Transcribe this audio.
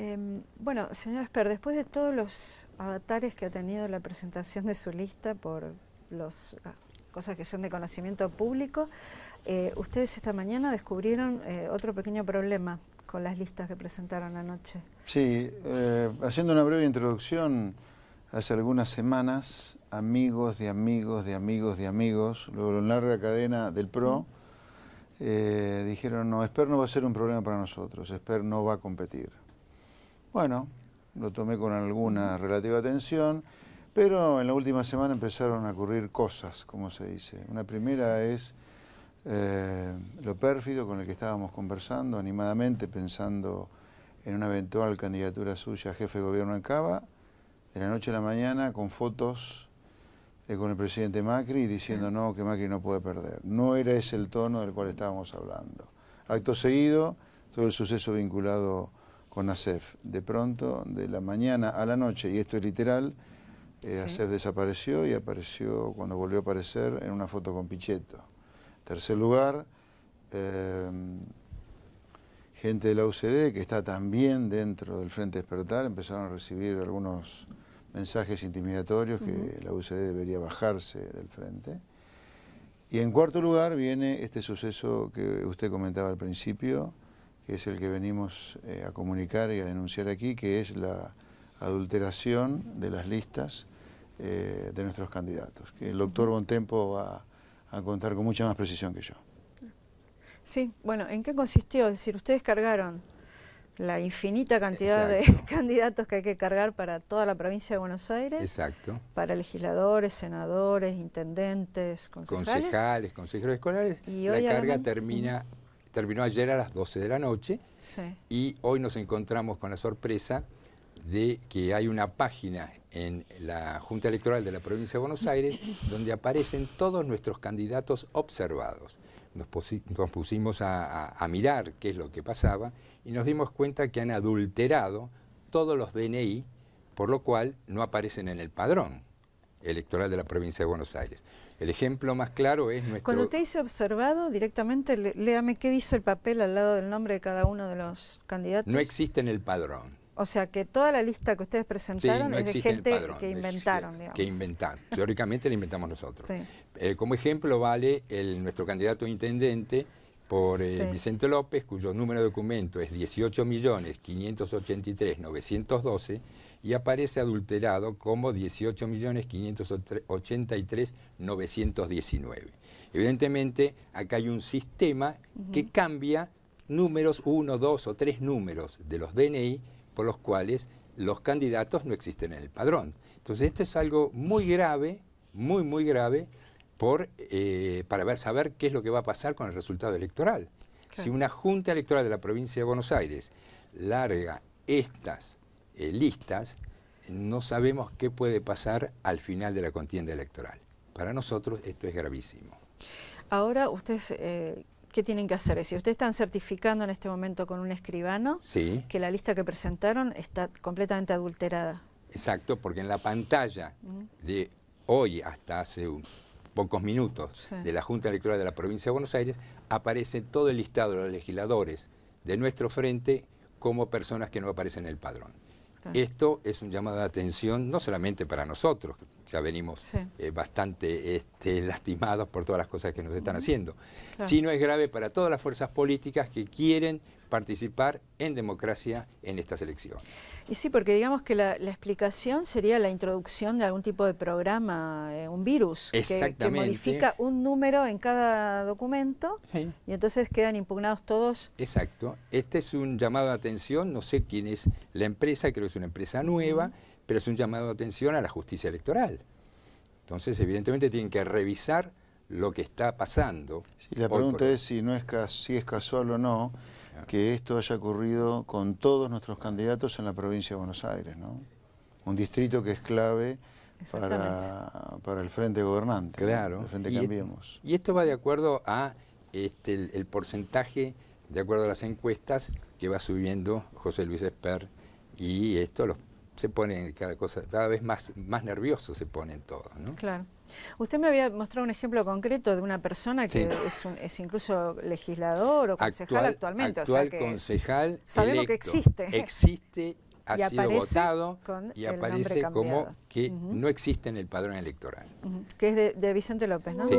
Em, bueno, señor Esper, después de todos los avatares que ha tenido la presentación de su lista por las ah, cosas que son de conocimiento público, eh, ustedes esta mañana descubrieron eh, otro pequeño problema con las listas que presentaron anoche. Sí, eh, haciendo una breve introducción, hace algunas semanas, amigos de amigos de amigos de amigos, luego en larga cadena del PRO, dijeron, no, Esper no va a ser un problema para nosotros, Esper no va a competir. Bueno, lo tomé con alguna relativa atención, pero en la última semana empezaron a ocurrir cosas, como se dice. Una primera es eh, lo pérfido con el que estábamos conversando, animadamente pensando en una eventual candidatura suya a jefe de gobierno en Cava, de la noche a la mañana con fotos eh, con el presidente Macri diciendo no, que Macri no puede perder. No era ese el tono del cual estábamos hablando. Acto seguido, todo el suceso vinculado con ASEF. De pronto, de la mañana a la noche, y esto es literal, eh, desapareció y apareció, cuando volvió a aparecer, en una foto con Pichetto. Tercer lugar, eh, gente de la UCD, que está también dentro del Frente Despertar, empezaron a recibir algunos mensajes intimidatorios que la UCD debería bajarse del frente. Y en cuarto lugar viene este suceso que usted comentaba al principio, que es el que venimos eh, a comunicar y a denunciar aquí, que es la adulteración de las listas eh, de nuestros candidatos, que el doctor Bontempo va a contar con mucha más precisión que yo. Sí, bueno, ¿en qué consistió? Es decir, ustedes cargaron la infinita cantidad de candidatos que hay que cargar para toda la provincia de Buenos Aires. Exacto. Para legisladores, senadores, intendentes, concejales. Concejales, consejeros escolares. Y la carga termina terminó ayer a las 12 de la noche y hoy nos encontramos con la sorpresa de que hay una página en la Junta Electoral de la Provincia de Buenos Aires donde aparecen todos nuestros candidatos observados. Nos, pusimos a, mirar qué es lo que pasaba y nos dimos cuenta que han adulterado todos los DNI, por lo cual no aparecen en el padrón electoral de la provincia de Buenos Aires. El ejemplo más claro es nuestro... Cuando usted dice observado, directamente léame qué dice el papel al lado del nombre de cada uno de los candidatos. No existe en el padrón. O sea que toda la lista que ustedes presentaron es de gente que inventaron, digamos. Que inventaron. Teóricamente la inventamos nosotros. Eh, como ejemplo vale el, nuestro candidato intendente, por eh, Vicente López, cuyo número de documento es 18.583.912 y aparece adulterado como 18.583.919. Evidentemente, acá hay un sistema que cambia números, uno, dos o tres números de los DNI por los cuales los candidatos no existen en el padrón. Entonces, esto es algo muy grave, muy, muy grave, por, eh, para saber qué es lo que va a pasar con el resultado electoral. Si una junta electoral de la provincia de Buenos Aires larga estas eh, listas, no sabemos qué puede pasar al final de la contienda electoral. Para nosotros esto es gravísimo. Ahora ustedes... Eh, ¿qué tienen que hacer? Si ustedes están certificando en este momento con un escribano que la lista que presentaron está completamente adulterada. Exacto, porque en la pantalla de hoy hasta hace un, pocos minutos de la Junta Electoral de la Provincia de Buenos Aires, aparece todo el listado de los legisladores de nuestro frente como personas que no aparecen en el padrón. Esto es un llamado de atención no solamente para nosotros, ya venimos eh, bastante este, lastimados por todas las cosas que nos están haciendo, sino es grave para todas las fuerzas políticas que quieren participar en democracia en estas elecciones. Y sí, porque digamos que la, explicación sería la introducción de algún tipo de programa, eh, un virus, que, modifica un número en cada documento y entonces quedan impugnados todos. Exacto. Este es un llamado de atención, no sé quién es la empresa, creo es una empresa nueva, pero es un llamado de atención a la justicia electoral. Entonces, evidentemente tienen que revisar lo que está pasando. la pregunta es si, no es si es casual o no que esto haya ocurrido con todos nuestros candidatos en la provincia de Buenos Aires, ¿no? Un distrito que es clave para, el frente gobernante. Claro. El frente y Cambiemos. Y esto va de acuerdo a este, porcentaje, de acuerdo a las encuestas, que va subiendo José Luis Esper y esto los, se pone cada cosa, cada vez más, más se pone todos. ¿no? Claro. Usted me había mostrado un ejemplo concreto de una persona que es, es, incluso legislador o concejal actualmente. Actual o sea que concejal. Sabemos que existe. Existe, ha sido votado y aparece como que no existe en el padrón electoral. Que es de, de Vicente López, ¿no? Sí.